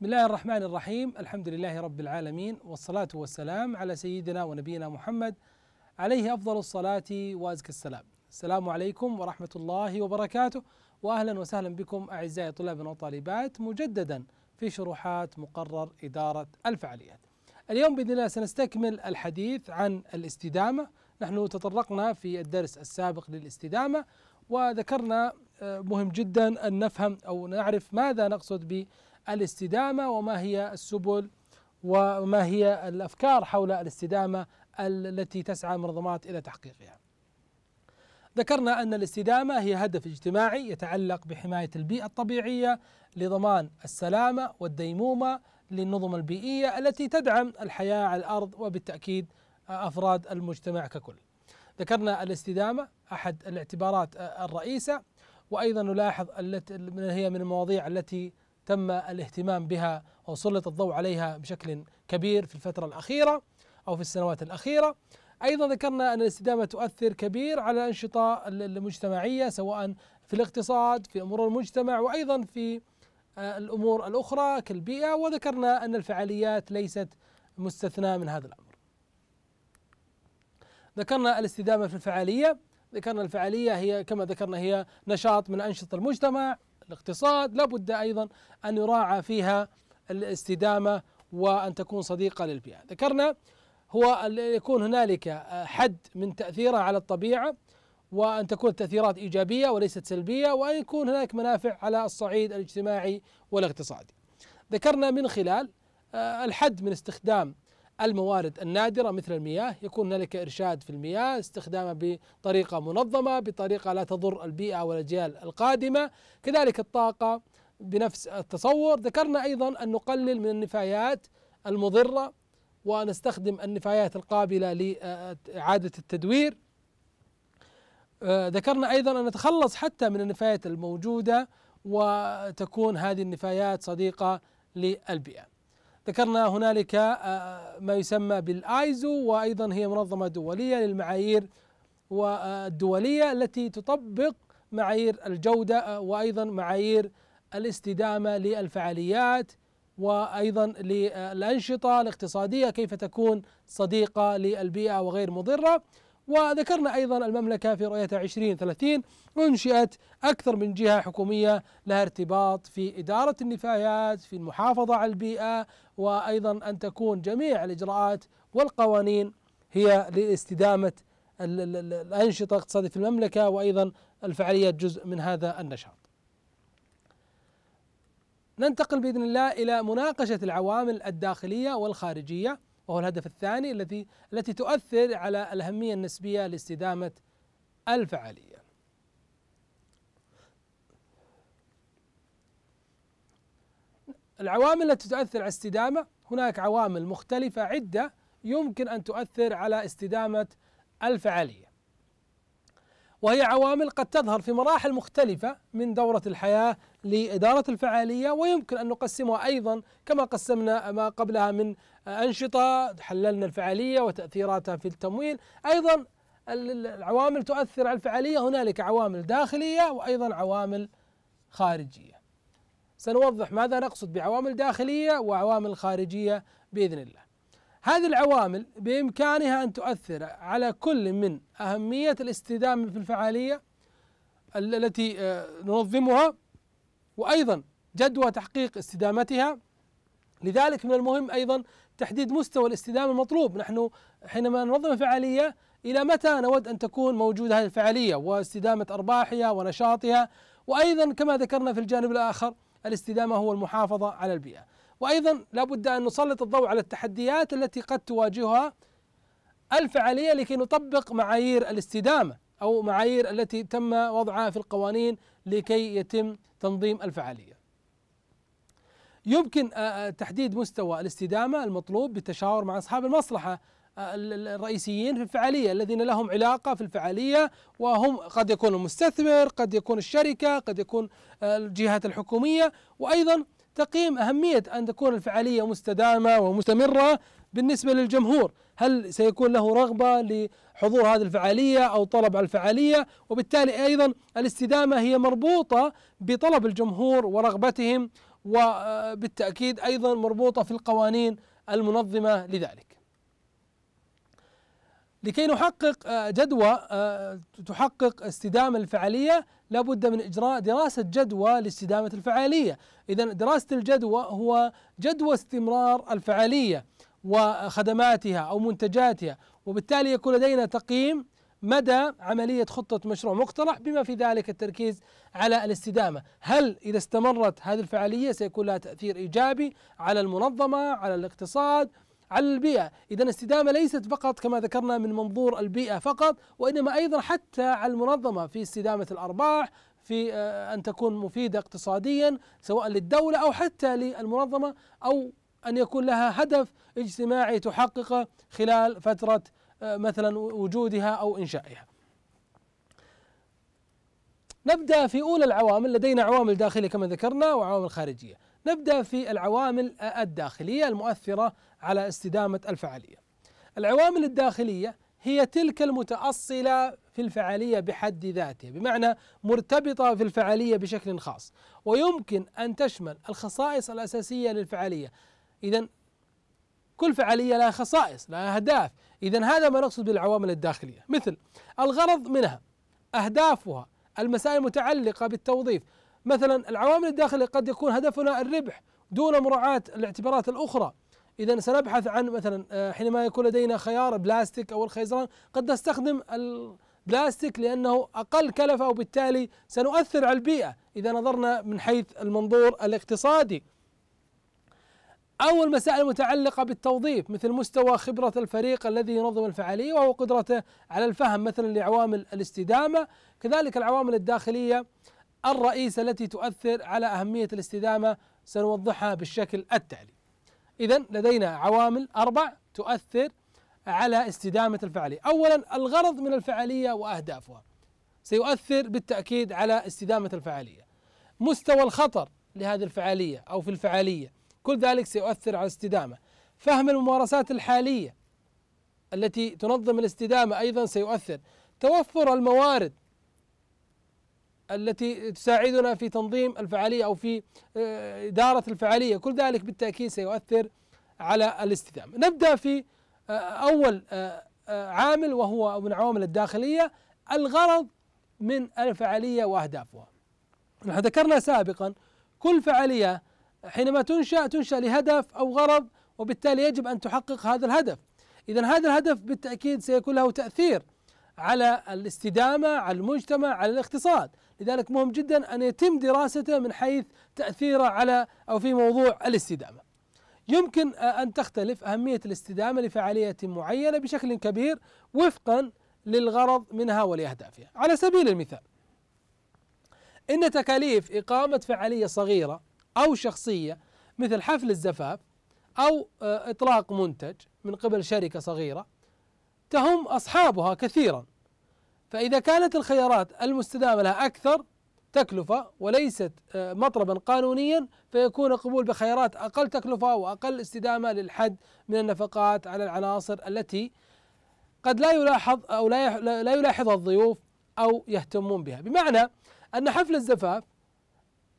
بسم الله الرحمن الرحيم الحمد لله رب العالمين والصلاة والسلام على سيدنا ونبينا محمد عليه أفضل الصلاة وأزكى السلام السلام عليكم ورحمة الله وبركاته وأهلا وسهلا بكم أعزائي طلاب وطالبات مجددا في شروحات مقرر إدارة الفعاليات اليوم بإذن الله سنستكمل الحديث عن الاستدامة نحن تطرقنا في الدرس السابق للاستدامة وذكرنا آه، مهم جدا أن نفهم أو نعرف ماذا نقصد بالاستدامة الاستدامة وما هي السبل وما هي الأفكار حول الاستدامة التي تسعى المنظمات إلى تحقيقها ذكرنا أن الاستدامة هي هدف اجتماعي يتعلق بحماية البيئة الطبيعية لضمان السلامة والديمومة للنظم البيئية التي تدعم الحياة على الأرض وبالتأكيد أفراد المجتمع ككل. ذكرنا الاستدامة أحد الاعتبارات الرئيسة وأيضا نلاحظ التي هي من المواضيع التي تم الاهتمام بها وسلط الضوء عليها بشكل كبير في الفترة الأخيرة أو في السنوات الأخيرة أيضا ذكرنا أن الاستدامة تؤثر كبير على الأنشطة المجتمعية سواء في الاقتصاد في أمور المجتمع وأيضا في آه، الأمور الأخرى كالبيئة وذكرنا أن الفعاليات ليست مستثناة من هذا الأمر ذكرنا الاستدامة في الفعالية ذكرنا الفعالية هي كما ذكرنا هي نشاط من أنشطة المجتمع الاقتصاد لابد أيضا أن يراعى فيها الاستدامة وأن تكون صديقة للبيئة ذكرنا هو يكون هنالك آه، حد من تاثيرها على الطبيعة وأن تكون التأثيرات إيجابية وليست سلبية وأن يكون هناك منافع على الصعيد الاجتماعي والاقتصادي ذكرنا من خلال آه، الحد من استخدام الموارد النادرة مثل المياه يكون هنالك إرشاد في المياه استخدامها بطريقة منظمة بطريقة لا تضر البيئة والأجيال القادمة كذلك الطاقة بنفس التصور ذكرنا أيضا أن نقلل من النفايات المضرة ونستخدم النفايات القابلة لإعادة التدوير آه، ذكرنا أيضا أن نتخلص حتى من النفايات الموجودة وتكون هذه النفايات صديقة للبيئة ذكرنا هنالك آه، آه، ما يسمى بالايزو وايضا هي منظمه دوليه للمعايير والدوليه التي تطبق معايير الجوده آه، وايضا معايير الاستدامه للفعاليات وايضا للانشطه الاقتصاديه كيف تكون صديقه للبيئه وغير مضره وذكرنا أيضا المملكة في رؤية 2030 أنشئت أكثر من جهة حكومية لها ارتباط في إدارة النفايات في المحافظة على البيئة وأيضا أن تكون جميع الإجراءات والقوانين هي لاستدامة الأنشطة الاقتصادية في المملكة وأيضا الفعاليات جزء من هذا النشاط ننتقل بإذن الله إلى مناقشة العوامل الداخلية والخارجية وهو الهدف الثاني الذي التي تؤثر على الأهمية النسبية لاستدامة الفعالية. العوامل التي تؤثر على الاستدامة هناك عوامل مختلفة عدة يمكن أن تؤثر على استدامة الفعالية. وهي عوامل قد تظهر في مراحل مختلفة من دورة الحياة لإدارة الفعالية ويمكن أن نقسمها أيضا كما قسمنا ما قبلها من أنشطة حللنا الفعالية وتأثيراتها في التمويل أيضا العوامل تؤثر على الفعالية هنالك عوامل داخلية وأيضا عوامل خارجية سنوضح ماذا نقصد بعوامل داخلية وعوامل خارجية بإذن الله هذه العوامل بإمكانها أن تؤثر على كل من أهمية الاستدامة في الفعالية التي آه، ننظمها وأيضا جدوى تحقيق استدامتها لذلك من المهم أيضا تحديد مستوى الاستدامة المطلوب نحن حينما ننظم فعالية إلى متى نود أن تكون موجودة هذه الفعالية واستدامة أرباحها ونشاطها وأيضا كما ذكرنا في الجانب الآخر الاستدامة هو المحافظة على البيئة وأيضا لابد أن نسلط الضوء على التحديات التي قد تواجهها الفعالية لكي نطبق معايير الاستدامة أو معايير التي تم وضعها في القوانين لكي يتم تنظيم الفعالية يمكن آه، آه، تحديد مستوى الاستدامة المطلوب بالتشاور مع أصحاب المصلحة آه، الرئيسيين في الفعالية الذين لهم علاقة في الفعالية وهم قد يكون المستثمر قد يكون الشركة قد يكون الجهات الحكومية وأيضا تقييم أهمية أن تكون الفعالية مستدامة ومستمرة بالنسبة للجمهور هل سيكون له رغبة لحضور هذه الفعالية أو طلب على الفعالية وبالتالي أيضا الاستدامة هي مربوطة بطلب الجمهور ورغبتهم وبالتأكيد أيضا مربوطة في القوانين المنظمة لذلك لكي نحقق آه، جدوى آه، تحقق استدامة الفعالية لابد من إجراء دراسة جدوى لاستدامة الفعالية إذا دراسة الجدوى هو جدوى استمرار الفعالية وخدماتها أو منتجاتها وبالتالي يكون لدينا تقييم مدى عملية خطة مشروع مقترح بما في ذلك التركيز على الاستدامة هل إذا استمرت هذه الفعالية سيكون لها تأثير إيجابي على المنظمة على الاقتصاد على البيئة إذا الاستدامة ليست فقط كما ذكرنا من منظور البيئة فقط وإنما أيضا حتى على المنظمة في استدامة الأرباح في آه، أن تكون مفيدة اقتصاديا سواء للدولة أو حتى للمنظمة أو أن يكون لها هدف اجتماعي تحققه خلال فترة آه، مثلا وجودها أو إنشائها نبدأ في أولى العوامل لدينا عوامل داخلية كما ذكرنا وعوامل خارجية نبدأ في العوامل الداخلية المؤثرة على استدامة الفعالية العوامل الداخلية هي تلك المتأصلة في الفعالية بحد ذاتها بمعنى مرتبطة في الفعالية بشكل خاص ويمكن أن تشمل الخصائص الأساسية للفعالية إذا كل فعالية لها خصائص لها أهداف إذا هذا ما نقصد بالعوامل الداخلية مثل الغرض منها أهدافها المسائل المتعلقة بالتوظيف مثلا العوامل الداخلية قد يكون هدفنا الربح دون مراعاة الاعتبارات الأخرى إذا سنبحث عن مثلا آه، حينما يكون لدينا خيار بلاستيك أو الخيزران قد نستخدم البلاستيك لأنه أقل كلفة وبالتالي سنؤثر على البيئة إذا نظرنا من حيث المنظور الاقتصادي أو المسائل المتعلقة بالتوظيف مثل مستوى خبرة الفريق الذي ينظم الفعالية وهو قدرته على الفهم مثلا لعوامل الاستدامة كذلك العوامل الداخلية الرئيسة التي تؤثر على أهمية الاستدامة سنوضحها بالشكل التالي إذا لدينا عوامل أربع تؤثر على استدامة الفعالية أولا الغرض من الفعالية وأهدافها سيؤثر بالتأكيد على استدامة الفعالية مستوى الخطر لهذه الفعالية أو في الفعالية كل ذلك سيؤثر على الاستدامة فهم الممارسات الحالية التي تنظم الاستدامة أيضا سيؤثر توفر الموارد التي تساعدنا في تنظيم الفعاليه او في آه، اداره الفعاليه كل ذلك بالتاكيد سيؤثر على الاستدامه نبدا في آه، اول آه، عامل وهو من العوامل الداخليه الغرض من الفعاليه واهدافها نحن ذكرنا سابقا كل فعاليه حينما تنشا تنشا لهدف او غرض وبالتالي يجب ان تحقق هذا الهدف اذا هذا الهدف بالتاكيد سيكون له تاثير على الاستدامه على المجتمع على الاقتصاد لذلك مهم جدا أن يتم دراسته من حيث تأثيره على أو في موضوع الاستدامة يمكن أن تختلف أهمية الاستدامة لفعالية معينة بشكل كبير وفقا للغرض منها ولأهدافها على سبيل المثال إن تكاليف إقامة فعالية صغيرة أو شخصية مثل حفل الزفاف أو آه، إطلاق منتج من قبل شركة صغيرة تهم أصحابها كثيرا فإذا كانت الخيارات المستدامة لها أكثر تكلفة وليست آه، مطلبا قانونيا فيكون القبول بخيارات أقل تكلفة وأقل استدامة للحد من النفقات على العناصر التي قد لا يلاحظ أو لا يلاحظها الضيوف أو يهتمون بها بمعنى أن حفل الزفاف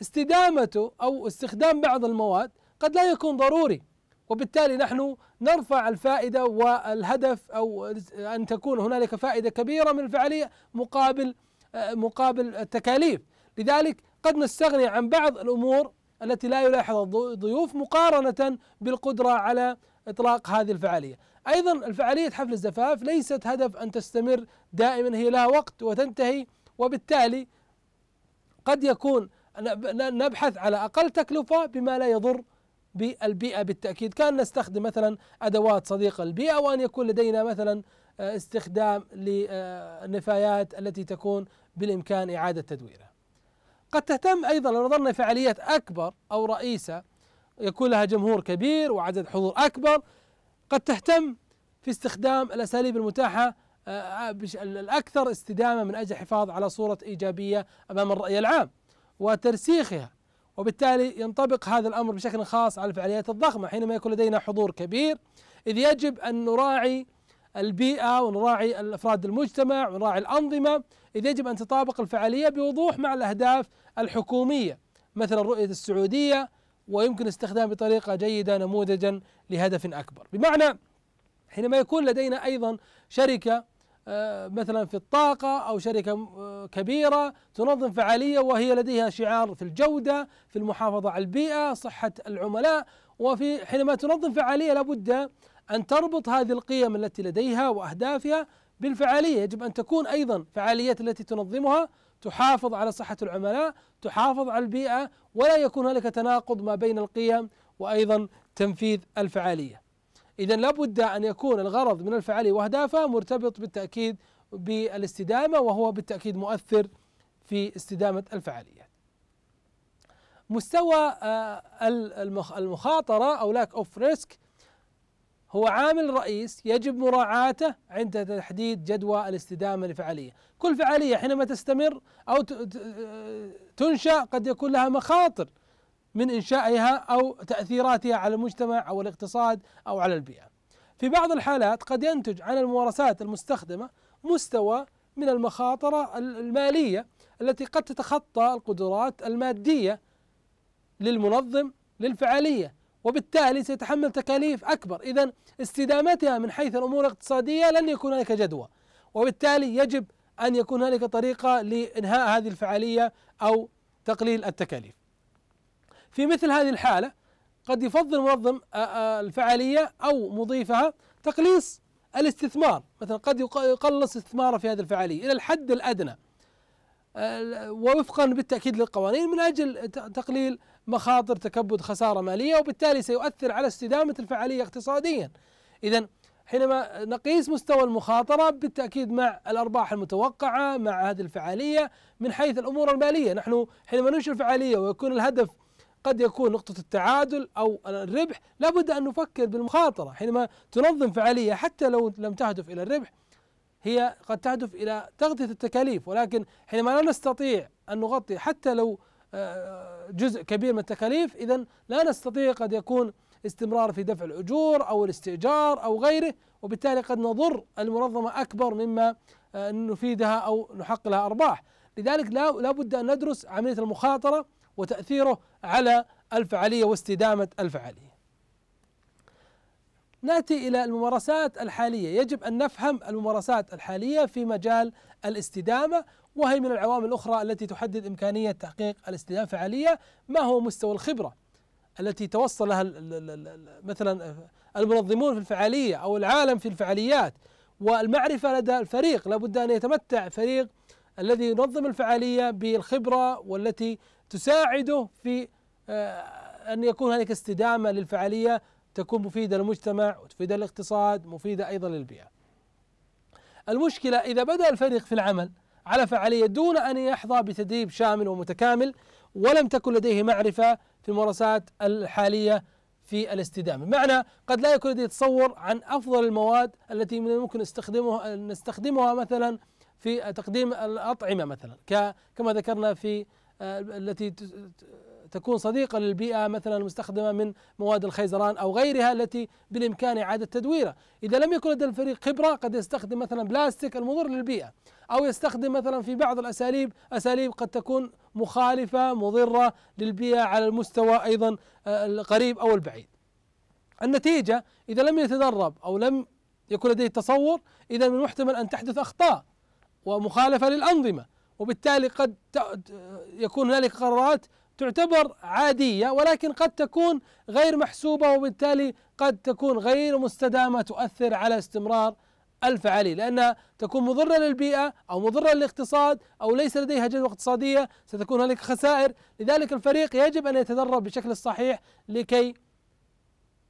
استدامته أو استخدام بعض المواد قد لا يكون ضروري وبالتالي نحن نرفع الفائده والهدف او ان تكون هنالك فائده كبيره من الفعاليه مقابل مقابل التكاليف لذلك قد نستغني عن بعض الامور التي لا يلاحظها الضيوف مقارنه بالقدره على اطلاق هذه الفعاليه ايضا الفعاليه حفل الزفاف ليست هدف ان تستمر دائما هي لها وقت وتنتهي وبالتالي قد يكون نبحث على اقل تكلفه بما لا يضر بالبيئة بالتأكيد كان نستخدم مثلا أدوات صديقة للبيئة وأن يكون لدينا مثلا آه، استخدام للنفايات التي تكون بالإمكان إعادة تدويرها قد تهتم أيضا لو نظرنا فعاليات أكبر أو رئيسة يكون لها جمهور كبير وعدد حضور أكبر قد تهتم في استخدام الأساليب المتاحة آه، الأكثر استدامة من أجل الحفاظ على صورة إيجابية أمام الرأي العام وترسيخها وبالتالي ينطبق هذا الامر بشكل خاص على الفعاليات الضخمه حينما يكون لدينا حضور كبير اذ يجب ان نراعي البيئه ونراعي الافراد المجتمع ونراعي الانظمه اذ يجب ان تطابق الفعاليه بوضوح مع الاهداف الحكوميه مثلا رؤيه السعوديه ويمكن استخدام بطريقه جيده نموذجا لهدف اكبر بمعنى حينما يكون لدينا ايضا شركه آه، مثلا في الطاقة أو شركة آه، كبيرة تنظم فعالية وهي لديها شعار في الجودة في المحافظة على البيئة صحة العملاء وفي حينما تنظم فعالية لابد أن تربط هذه القيم التي لديها وأهدافها بالفعالية يجب أن تكون أيضا فعاليات التي تنظمها تحافظ على صحة العملاء تحافظ على البيئة ولا يكون هناك تناقض ما بين القيم وأيضا تنفيذ الفعالية إذا لابد أن يكون الغرض من الفعالية وأهدافها مرتبط بالتأكيد بالاستدامة وهو بالتأكيد مؤثر في استدامة الفعاليات مستوى آه، المخاطرة أو لاك أوف ريسك هو عامل رئيس يجب مراعاته عند تحديد جدوى الاستدامة لفعالية كل فعالية حينما تستمر أو آه، تنشأ قد يكون لها مخاطر من انشائها او تاثيراتها على المجتمع او الاقتصاد او على البيئه. في بعض الحالات قد ينتج عن الممارسات المستخدمه مستوى من المخاطره الماليه التي قد تتخطى القدرات الماديه للمنظم للفعاليه وبالتالي سيتحمل تكاليف اكبر، اذا استدامتها من حيث الامور الاقتصاديه لن يكون هناك جدوى، وبالتالي يجب ان يكون هنالك طريقه لانهاء هذه الفعاليه او تقليل التكاليف. في مثل هذه الحالة قد يفضل منظم آه، آه، الفعالية أو مضيفها تقليص الاستثمار مثلا قد يقلص استثماره في هذه الفعالية إلى الحد الأدنى آه، ووفقا بالتأكيد للقوانين من أجل تقليل مخاطر تكبد خسارة مالية وبالتالي سيؤثر على استدامة الفعالية اقتصاديا إذا حينما نقيس مستوى المخاطرة بالتأكيد مع الأرباح المتوقعة مع هذه الفعالية من حيث الأمور المالية نحن حينما ننشر فعالية ويكون الهدف قد يكون نقطة التعادل أو الربح لابد أن نفكر بالمخاطرة حينما تنظم فعالية حتى لو لم تهدف إلى الربح هي قد تهدف إلى تغطية التكاليف ولكن حينما لا نستطيع أن نغطي حتى لو آه، جزء كبير من التكاليف إذا لا نستطيع قد يكون استمرار في دفع الأجور أو الاستئجار أو غيره وبالتالي قد نضر المنظمة أكبر مما آه، نفيدها أو نحقق لها أرباح لذلك لا بد أن ندرس عملية المخاطرة وتأثيره على الفعالية واستدامة الفعالية. ناتي إلى الممارسات الحالية، يجب أن نفهم الممارسات الحالية في مجال الاستدامة وهي من العوامل الأخرى التي تحدد إمكانية تحقيق الاستدامة الفعالية، ما هو مستوى الخبرة التي توصل لها مثلا المنظمون في الفعالية أو العالم في الفعاليات والمعرفة لدى الفريق لابد أن يتمتع فريق الذي ينظم الفعالية بالخبرة والتي تساعده في آه، أن يكون هناك استدامة للفعالية تكون مفيدة للمجتمع وتفيدة للاقتصاد مفيدة أيضا للبيئة المشكلة إذا بدأ الفريق في العمل على فعالية دون أن يحظى بتدريب شامل ومتكامل ولم تكن لديه معرفة في الممارسات الحالية في الاستدامة معنى قد لا يكون لديه تصور عن أفضل المواد التي من الممكن استخدمها نستخدمها مثلا في تقديم الأطعمة مثلا كما ذكرنا في آه، التي تكون صديقة للبيئة مثلا المستخدمة من مواد الخيزران أو غيرها التي بالإمكان إعادة تدويرها إذا لم يكن لدى الفريق خبرة قد يستخدم مثلا بلاستيك المضر للبيئة أو يستخدم مثلا في بعض الأساليب أساليب قد تكون مخالفة مضرة للبيئة على المستوى أيضا آه، القريب أو البعيد النتيجة إذا لم يتدرب أو لم يكن لديه تصور إذا من المحتمل أن تحدث أخطاء ومخالفة للأنظمة وبالتالي قد يكون هنالك قرارات تعتبر عادية ولكن قد تكون غير محسوبة وبالتالي قد تكون غير مستدامة تؤثر على استمرار الفعالية لأنها تكون مضرة للبيئة أو مضرة للاقتصاد أو ليس لديها جدوى اقتصادية ستكون هنالك خسائر لذلك الفريق يجب أن يتدرب بشكل الصحيح لكي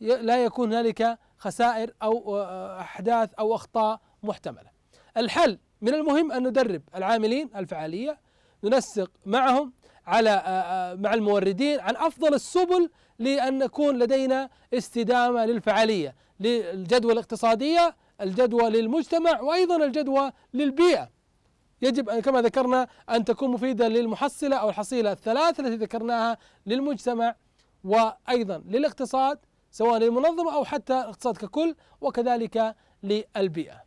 لا يكون هنالك خسائر أو آه، أحداث أو أخطاء محتملة الحل من المهم أن ندرب العاملين الفعالية ننسق معهم على آه، آه، مع الموردين عن أفضل السبل لأن نكون لدينا استدامة للفعالية للجدوى الاقتصادية الجدوى للمجتمع وأيضا الجدوى للبيئة يجب أن كما ذكرنا أن تكون مفيدة للمحصلة أو الحصيلة الثلاثة التي ذكرناها للمجتمع وأيضا للاقتصاد سواء للمنظمة أو حتى الاقتصاد ككل وكذلك للبيئة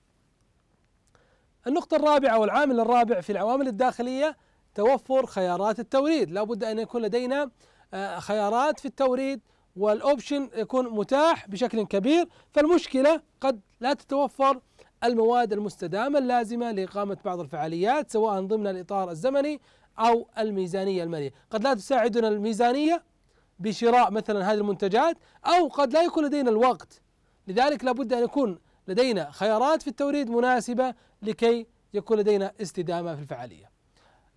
النقطة الرابعة والعامل الرابع في العوامل الداخلية توفر خيارات التوريد لابد أن يكون لدينا آه، خيارات في التوريد والاوبشن يكون متاح بشكل كبير فالمشكلة قد لا تتوفر المواد المستدامة اللازمة لإقامة بعض الفعاليات سواء ضمن الإطار الزمني أو الميزانية المالية قد لا تساعدنا الميزانية بشراء مثلا هذه المنتجات أو قد لا يكون لدينا الوقت لذلك لابد أن يكون لدينا خيارات في التوريد مناسبة لكي يكون لدينا استدامة في الفعالية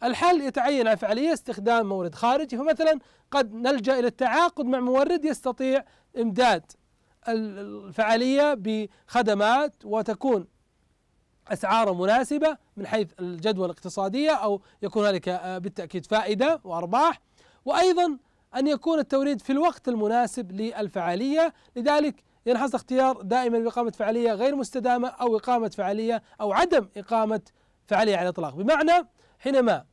الحل يتعين على الفعالية استخدام مورد خارجي فمثلا قد نلجأ إلى التعاقد مع مورد يستطيع إمداد الفعالية بخدمات وتكون أسعار مناسبة من حيث الجدوى الاقتصادية أو يكون هناك آه، بالتأكيد فائدة وأرباح وأيضا أن يكون التوريد في الوقت المناسب للفعالية لذلك ينحصر اختيار دائما بإقامة فعالية غير مستدامة أو إقامة فعالية أو عدم إقامة فعالية على الإطلاق بمعنى حينما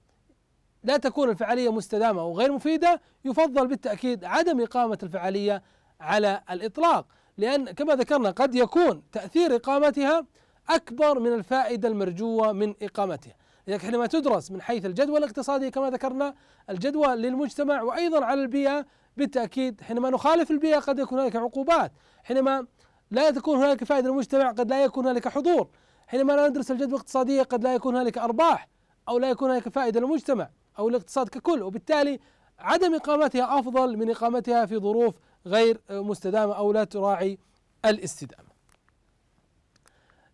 لا تكون الفعالية مستدامة أو غير مفيدة يفضل بالتأكيد عدم إقامة الفعالية على الإطلاق لأن كما ذكرنا قد يكون تأثير إقامتها أكبر من الفائدة المرجوة من إقامتها لذلك حينما تدرس من حيث الجدوى الاقتصادي كما ذكرنا الجدوى للمجتمع وأيضا على البيئة بالتأكيد حينما نخالف البيئة قد يكون هناك عقوبات حينما لا تكون هناك فائدة للمجتمع قد لا يكون هناك حضور حينما لا ندرس الجدوى الاقتصادية قد لا يكون هناك أرباح أو لا يكون هناك فائدة للمجتمع أو الاقتصاد ككل وبالتالي عدم إقامتها أفضل من إقامتها في ظروف غير مستدامة أو لا تراعي الاستدامة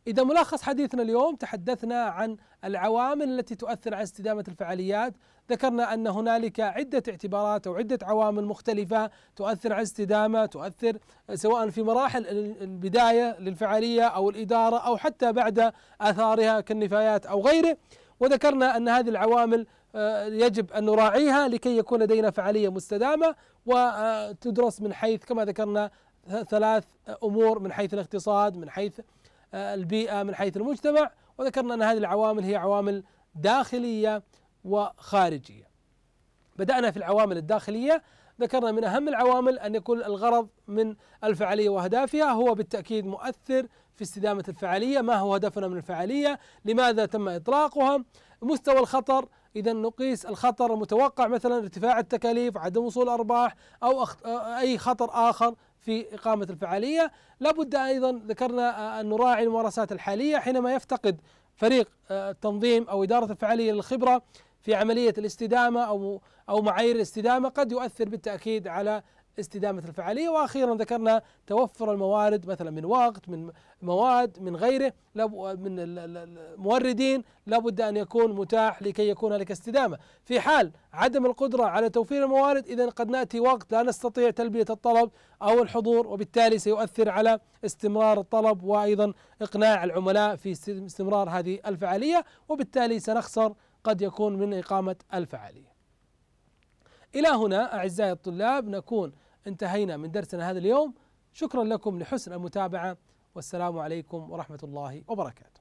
إذا ملخص حديثنا اليوم تحدثنا عن العوامل التي تؤثر على استدامة الفعاليات ذكرنا أن هنالك عدة اعتبارات أو عدة عوامل مختلفة تؤثر على الاستدامة تؤثر سواء في مراحل البداية للفعالية أو الإدارة أو حتى بعد آثارها كالنفايات أو غيره وذكرنا أن هذه العوامل آه، يجب أن نراعيها لكي يكون لدينا فعالية مستدامة وتدرس آه، من حيث كما ذكرنا ثلاث أمور من حيث الاقتصاد من حيث آه، البيئة من حيث المجتمع وذكرنا أن هذه العوامل هي عوامل داخلية وخارجية بدأنا في العوامل الداخلية ذكرنا من أهم العوامل أن يكون الغرض من الفعالية وأهدافها هو بالتأكيد مؤثر في استدامة الفعالية ما هو هدفنا من الفعالية لماذا تم إطلاقها مستوى الخطر إذا نقيس الخطر المتوقع مثلا ارتفاع التكاليف عدم وصول أرباح أو أي خطر آخر في إقامة الفعالية لابد أيضا ذكرنا آه، أن نراعي الممارسات الحالية حينما يفتقد فريق آه، التنظيم أو إدارة الفعالية للخبرة في عملية الاستدامة أو أو معايير الاستدامة قد يؤثر بالتأكيد على استدامة الفعالية وأخيرا ذكرنا توفر الموارد مثلا من وقت من مواد من غيره من الموردين لابد أن يكون متاح لكي يكون لك استدامة في حال عدم القدرة على توفير الموارد إذا قد نأتي وقت لا نستطيع تلبية الطلب أو الحضور وبالتالي سيؤثر على استمرار الطلب وأيضا إقناع العملاء في استمرار هذه الفعالية وبالتالي سنخسر قد يكون من إقامة الفعالية إلى هنا أعزائي الطلاب نكون انتهينا من درسنا هذا اليوم شكرا لكم لحسن المتابعه والسلام عليكم ورحمه الله وبركاته